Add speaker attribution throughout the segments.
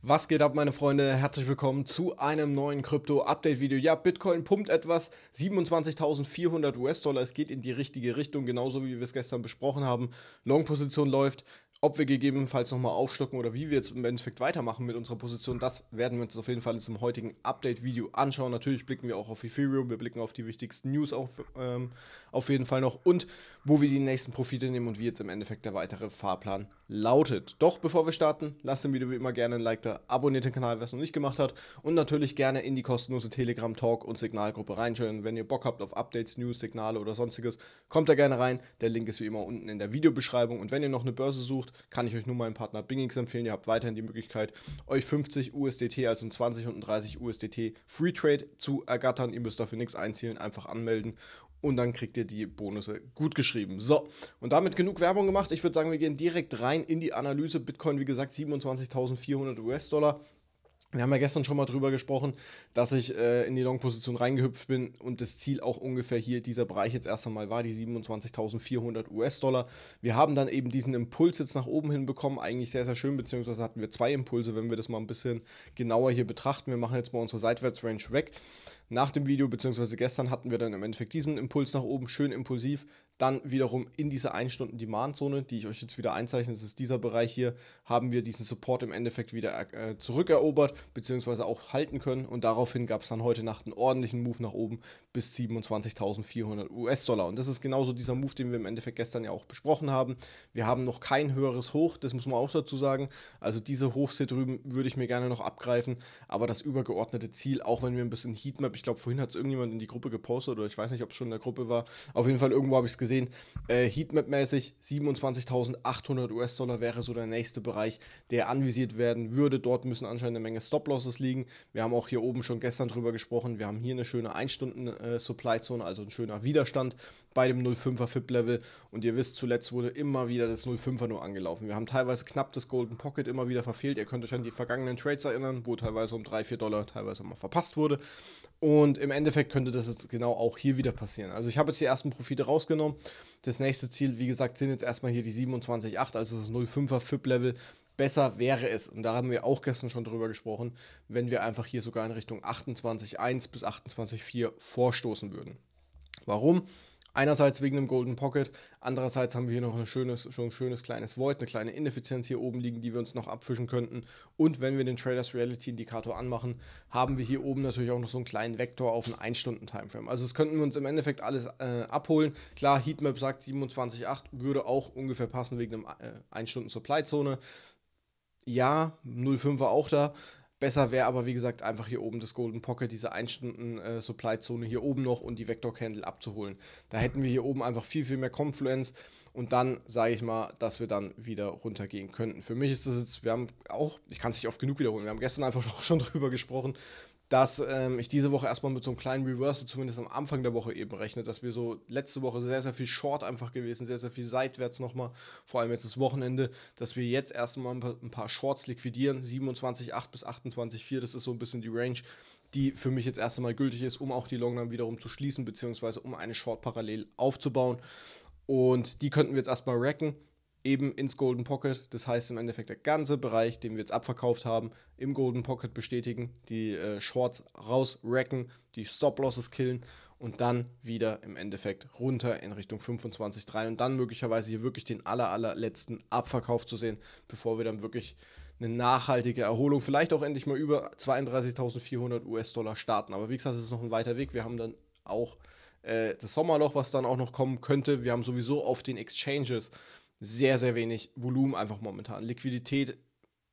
Speaker 1: Was geht ab, meine Freunde? Herzlich willkommen zu einem neuen Krypto-Update-Video. Ja, Bitcoin pumpt etwas, 27.400 US-Dollar. Es geht in die richtige Richtung, genauso wie wir es gestern besprochen haben. Long-Position läuft, ob wir gegebenenfalls nochmal aufstocken oder wie wir jetzt im Endeffekt weitermachen mit unserer Position, das werden wir uns auf jeden Fall in diesem heutigen Update-Video anschauen. Natürlich blicken wir auch auf Ethereum, wir blicken auf die wichtigsten News auf, ähm, auf jeden Fall noch und wo wir die nächsten Profite nehmen und wie jetzt im Endeffekt der weitere Fahrplan lautet. Doch bevor wir starten, lasst dem Video wie immer gerne ein Like da, abonniert den Kanal, wer es noch nicht gemacht hat und natürlich gerne in die kostenlose Telegram-Talk- und Signalgruppe reinschauen. Wenn ihr Bock habt auf Updates, News, Signale oder sonstiges, kommt da gerne rein. Der Link ist wie immer unten in der Videobeschreibung und wenn ihr noch eine Börse sucht, sucht, kann ich euch nur meinen Partner Bingix empfehlen. Ihr habt weiterhin die Möglichkeit, euch 50 USDT, also 20 und 30 USDT Free Trade zu ergattern. Ihr müsst dafür nichts einzielen, einfach anmelden und dann kriegt ihr die Bonusse gut geschrieben. So, und damit genug Werbung gemacht. Ich würde sagen, wir gehen direkt rein in die Analyse. Bitcoin, wie gesagt, 27.400 US-Dollar. Wir haben ja gestern schon mal drüber gesprochen, dass ich äh, in die Long-Position reingehüpft bin und das Ziel auch ungefähr hier dieser Bereich jetzt erst einmal war, die 27.400 US-Dollar. Wir haben dann eben diesen Impuls jetzt nach oben hinbekommen, eigentlich sehr, sehr schön, beziehungsweise hatten wir zwei Impulse, wenn wir das mal ein bisschen genauer hier betrachten. Wir machen jetzt mal unsere Seitwärtsrange weg. Nach dem Video, beziehungsweise gestern, hatten wir dann im Endeffekt diesen Impuls nach oben, schön impulsiv, dann wiederum in dieser 1-Stunden-Demand-Zone, die ich euch jetzt wieder einzeichne, das ist dieser Bereich hier, haben wir diesen Support im Endeffekt wieder äh, zurückerobert, beziehungsweise auch halten können. Und daraufhin gab es dann heute Nacht einen ordentlichen Move nach oben bis 27.400 US-Dollar. Und das ist genauso dieser Move, den wir im Endeffekt gestern ja auch besprochen haben. Wir haben noch kein höheres Hoch, das muss man auch dazu sagen. Also diese Hochs hier drüben würde ich mir gerne noch abgreifen, aber das übergeordnete Ziel, auch wenn wir ein bisschen Heatmap, ich glaube, vorhin hat es irgendjemand in die Gruppe gepostet oder ich weiß nicht, ob es schon in der Gruppe war, auf jeden Fall irgendwo habe ich es gesehen gesehen, äh, Heatmap-mäßig 27.800 US-Dollar wäre so der nächste Bereich, der anvisiert werden würde. Dort müssen anscheinend eine Menge Stop-Losses liegen. Wir haben auch hier oben schon gestern drüber gesprochen. Wir haben hier eine schöne 1-Stunden-Supply-Zone, also ein schöner Widerstand bei dem 05er FIP-Level. Und ihr wisst, zuletzt wurde immer wieder das 05er nur angelaufen. Wir haben teilweise knapp das Golden Pocket immer wieder verfehlt. Ihr könnt euch an die vergangenen Trades erinnern, wo teilweise um 3, 4 Dollar teilweise mal verpasst wurde. Und im Endeffekt könnte das jetzt genau auch hier wieder passieren. Also ich habe jetzt die ersten Profite rausgenommen. Das nächste Ziel, wie gesagt, sind jetzt erstmal hier die 27,8, also das 0,5er FIP-Level. Besser wäre es, und da haben wir auch gestern schon drüber gesprochen, wenn wir einfach hier sogar in Richtung 28,1 bis 28,4 vorstoßen würden. Warum? Einerseits wegen dem Golden Pocket, andererseits haben wir hier noch ein schönes, schon ein schönes kleines Void, eine kleine Ineffizienz hier oben liegen, die wir uns noch abfischen könnten. Und wenn wir den Traders Reality Indikator anmachen, haben wir hier oben natürlich auch noch so einen kleinen Vektor auf einen 1-Stunden-Timeframe. Also das könnten wir uns im Endeffekt alles äh, abholen. Klar, Heatmap sagt 27,8, würde auch ungefähr passen wegen äh, einem 1-Stunden-Supply-Zone. Ja, 05 war auch da, Besser wäre aber, wie gesagt, einfach hier oben das Golden Pocket, diese 1-Stunden-Supply-Zone äh, hier oben noch und die Vector-Candle abzuholen. Da hätten wir hier oben einfach viel, viel mehr Confluence und dann sage ich mal, dass wir dann wieder runtergehen könnten. Für mich ist das jetzt, wir haben auch, ich kann es nicht oft genug wiederholen, wir haben gestern einfach auch schon drüber gesprochen, dass ähm, ich diese Woche erstmal mit so einem kleinen Reversal, zumindest am Anfang der Woche eben rechne, dass wir so letzte Woche sehr, sehr viel Short einfach gewesen, sehr, sehr viel seitwärts nochmal, vor allem jetzt das Wochenende, dass wir jetzt erstmal ein paar Shorts liquidieren, 27,8 bis 28,4, das ist so ein bisschen die Range, die für mich jetzt erstmal gültig ist, um auch die Long dann wiederum zu schließen, beziehungsweise um eine Short parallel aufzubauen. Und die könnten wir jetzt erstmal racken eben ins Golden Pocket. Das heißt im Endeffekt, der ganze Bereich, den wir jetzt abverkauft haben, im Golden Pocket bestätigen, die äh, Shorts rausracken, die Stop-Losses killen und dann wieder im Endeffekt runter in Richtung 25,3 und dann möglicherweise hier wirklich den aller, allerletzten Abverkauf zu sehen, bevor wir dann wirklich eine nachhaltige Erholung, vielleicht auch endlich mal über 32.400 US-Dollar starten. Aber wie gesagt, es ist noch ein weiter Weg. Wir haben dann auch äh, das Sommerloch, was dann auch noch kommen könnte. Wir haben sowieso auf den Exchanges sehr, sehr wenig Volumen einfach momentan. Liquidität,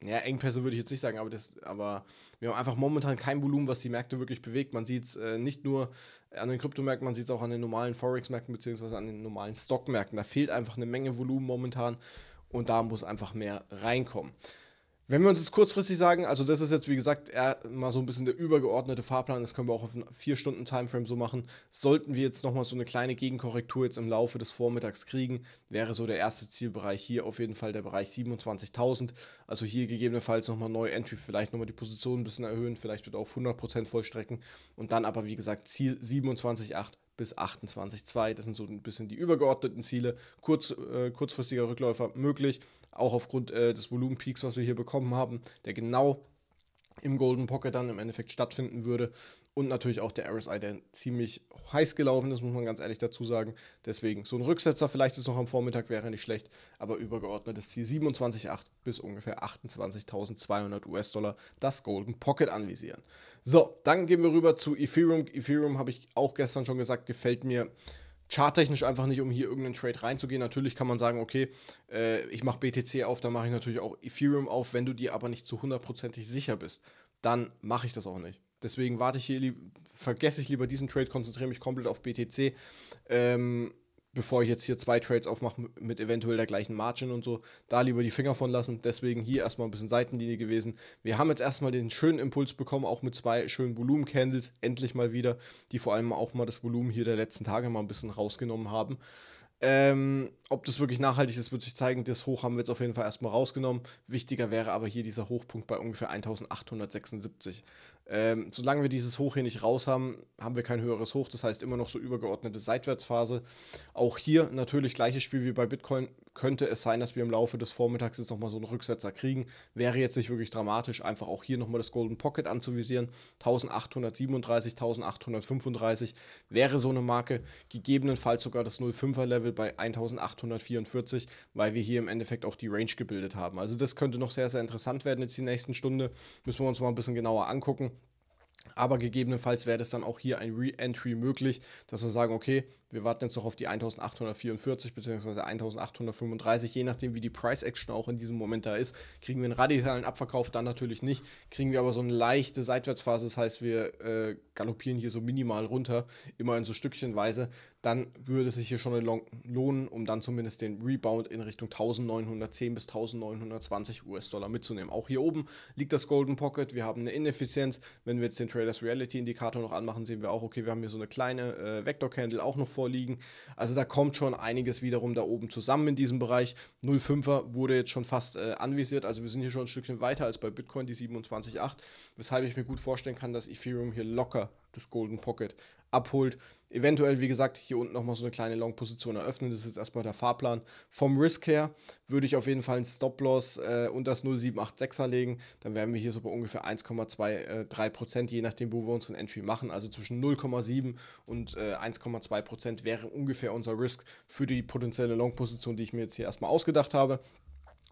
Speaker 1: ja, Engpässe würde ich jetzt nicht sagen, aber, das, aber wir haben einfach momentan kein Volumen, was die Märkte wirklich bewegt. Man sieht es äh, nicht nur an den Kryptomärkten, man sieht es auch an den normalen Forex-Märkten bzw. an den normalen Stockmärkten. Da fehlt einfach eine Menge Volumen momentan und da muss einfach mehr reinkommen. Wenn wir uns jetzt kurzfristig sagen, also das ist jetzt wie gesagt eher mal so ein bisschen der übergeordnete Fahrplan, das können wir auch auf einem 4-Stunden-Timeframe so machen. Sollten wir jetzt nochmal so eine kleine Gegenkorrektur jetzt im Laufe des Vormittags kriegen, wäre so der erste Zielbereich hier auf jeden Fall der Bereich 27.000. Also hier gegebenenfalls nochmal neue Entry, vielleicht nochmal die Position ein bisschen erhöhen, vielleicht wird auf 100% vollstrecken und dann aber wie gesagt Ziel 27.8 bis 28,2. Das sind so ein bisschen die übergeordneten Ziele. Kurz, äh, kurzfristiger Rückläufer möglich, auch aufgrund äh, des Volumenpeaks, was wir hier bekommen haben, der genau im Golden Pocket dann im Endeffekt stattfinden würde. Und natürlich auch der RSI, der ziemlich heiß gelaufen ist, muss man ganz ehrlich dazu sagen. Deswegen so ein Rücksetzer, vielleicht ist noch am Vormittag, wäre nicht schlecht, aber übergeordnetes Ziel 27,8 bis ungefähr 28.200 US-Dollar das Golden Pocket anvisieren. So, dann gehen wir rüber zu Ethereum. Ethereum habe ich auch gestern schon gesagt, gefällt mir charttechnisch einfach nicht, um hier irgendeinen Trade reinzugehen. Natürlich kann man sagen, okay, äh, ich mache BTC auf, dann mache ich natürlich auch Ethereum auf, wenn du dir aber nicht zu hundertprozentig sicher bist, dann mache ich das auch nicht. Deswegen warte ich hier, vergesse ich lieber diesen Trade, konzentriere mich komplett auf BTC. Ähm, bevor ich jetzt hier zwei Trades aufmache mit eventuell der gleichen Margin und so, da lieber die Finger von lassen. Deswegen hier erstmal ein bisschen Seitenlinie gewesen. Wir haben jetzt erstmal den schönen Impuls bekommen, auch mit zwei schönen Volumen-Candles, endlich mal wieder, die vor allem auch mal das Volumen hier der letzten Tage mal ein bisschen rausgenommen haben. Ähm, ob das wirklich nachhaltig ist, wird sich zeigen. Das Hoch haben wir jetzt auf jeden Fall erstmal rausgenommen. Wichtiger wäre aber hier dieser Hochpunkt bei ungefähr 1876. Ähm, solange wir dieses Hoch hier nicht raus haben, haben wir kein höheres Hoch. Das heißt immer noch so übergeordnete Seitwärtsphase. Auch hier natürlich gleiches Spiel wie bei Bitcoin. Könnte es sein, dass wir im Laufe des Vormittags jetzt nochmal so einen Rücksetzer kriegen. Wäre jetzt nicht wirklich dramatisch, einfach auch hier nochmal das Golden Pocket anzuvisieren. 1837, 1835 wäre so eine Marke. Gegebenenfalls sogar das 05er Level bei 1844, weil wir hier im Endeffekt auch die Range gebildet haben. Also das könnte noch sehr, sehr interessant werden jetzt die nächsten Stunde. Müssen wir uns mal ein bisschen genauer angucken. Aber gegebenenfalls wäre es dann auch hier ein Re-Entry möglich, dass wir sagen, okay, wir warten jetzt noch auf die 1844 bzw. 1835, je nachdem wie die Price Action auch in diesem Moment da ist. Kriegen wir einen radikalen Abverkauf, dann natürlich nicht. Kriegen wir aber so eine leichte Seitwärtsphase, das heißt, wir äh, galoppieren hier so minimal runter, immer in so stückchenweise dann würde es sich hier schon lohnen, um dann zumindest den Rebound in Richtung 1910 bis 1920 US-Dollar mitzunehmen. Auch hier oben liegt das Golden Pocket, wir haben eine Ineffizienz. Wenn wir jetzt den Traders Reality Indikator noch anmachen, sehen wir auch, okay, wir haben hier so eine kleine äh, Vector Candle auch noch vorliegen. Also da kommt schon einiges wiederum da oben zusammen in diesem Bereich. 0,5er wurde jetzt schon fast äh, anvisiert, also wir sind hier schon ein Stückchen weiter als bei Bitcoin, die 27,8, weshalb ich mir gut vorstellen kann, dass Ethereum hier locker das Golden Pocket abholt. Eventuell, wie gesagt, hier unten nochmal so eine kleine Long-Position eröffnen. Das ist jetzt erstmal der Fahrplan. Vom Risk her würde ich auf jeden Fall einen Stop-Loss äh, unter das 0786er legen. Dann wären wir hier so bei ungefähr 1,23 äh, Prozent, je nachdem, wo wir unseren Entry machen. Also zwischen 0,7 und äh, 1,2 Prozent wäre ungefähr unser Risk für die potenzielle Long-Position, die ich mir jetzt hier erstmal ausgedacht habe.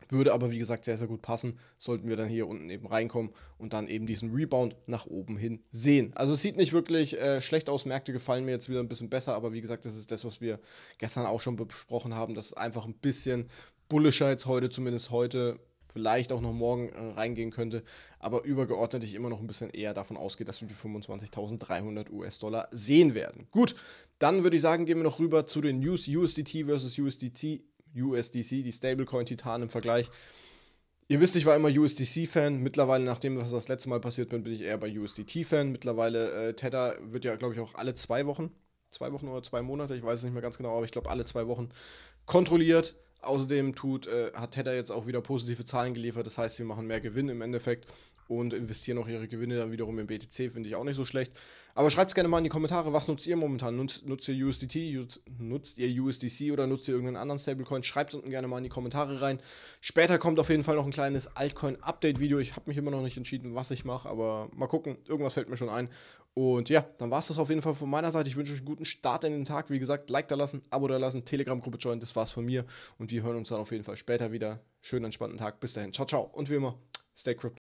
Speaker 1: Würde aber, wie gesagt, sehr, sehr gut passen, sollten wir dann hier unten eben reinkommen und dann eben diesen Rebound nach oben hin sehen. Also es sieht nicht wirklich äh, schlecht aus, Märkte gefallen mir jetzt wieder ein bisschen besser, aber wie gesagt, das ist das, was wir gestern auch schon besprochen haben, dass einfach ein bisschen bullischer jetzt heute, zumindest heute, vielleicht auch noch morgen äh, reingehen könnte, aber übergeordnet ich immer noch ein bisschen eher davon ausgehe, dass wir die 25.300 US-Dollar sehen werden. Gut, dann würde ich sagen, gehen wir noch rüber zu den News USDT versus USDC USDC, die Stablecoin-Titan im Vergleich. Ihr wisst, ich war immer USDC-Fan. Mittlerweile, nachdem was das letzte Mal passiert bin, bin ich eher bei USDT-Fan. Mittlerweile, äh, Tether wird ja, glaube ich, auch alle zwei Wochen, zwei Wochen oder zwei Monate, ich weiß es nicht mehr ganz genau, aber ich glaube alle zwei Wochen kontrolliert. Außerdem tut, äh, hat Tether jetzt auch wieder positive Zahlen geliefert, das heißt, sie machen mehr Gewinn im Endeffekt und investieren auch ihre Gewinne dann wiederum in BTC, finde ich auch nicht so schlecht. Aber schreibt es gerne mal in die Kommentare, was nutzt ihr momentan? Nutzt, nutzt ihr USDT, nutzt ihr USDC oder nutzt ihr irgendeinen anderen Stablecoin? Schreibt es unten gerne mal in die Kommentare rein. Später kommt auf jeden Fall noch ein kleines Altcoin-Update-Video. Ich habe mich immer noch nicht entschieden, was ich mache, aber mal gucken, irgendwas fällt mir schon ein. Und ja, dann war es das auf jeden Fall von meiner Seite. Ich wünsche euch einen guten Start in den Tag. Wie gesagt, Like da lassen, Abo da lassen, Telegram-Gruppe joinen. Das war's von mir. Und wir hören uns dann auf jeden Fall später wieder. Schönen, entspannten Tag. Bis dahin. Ciao, ciao. Und wie immer, stay crypto.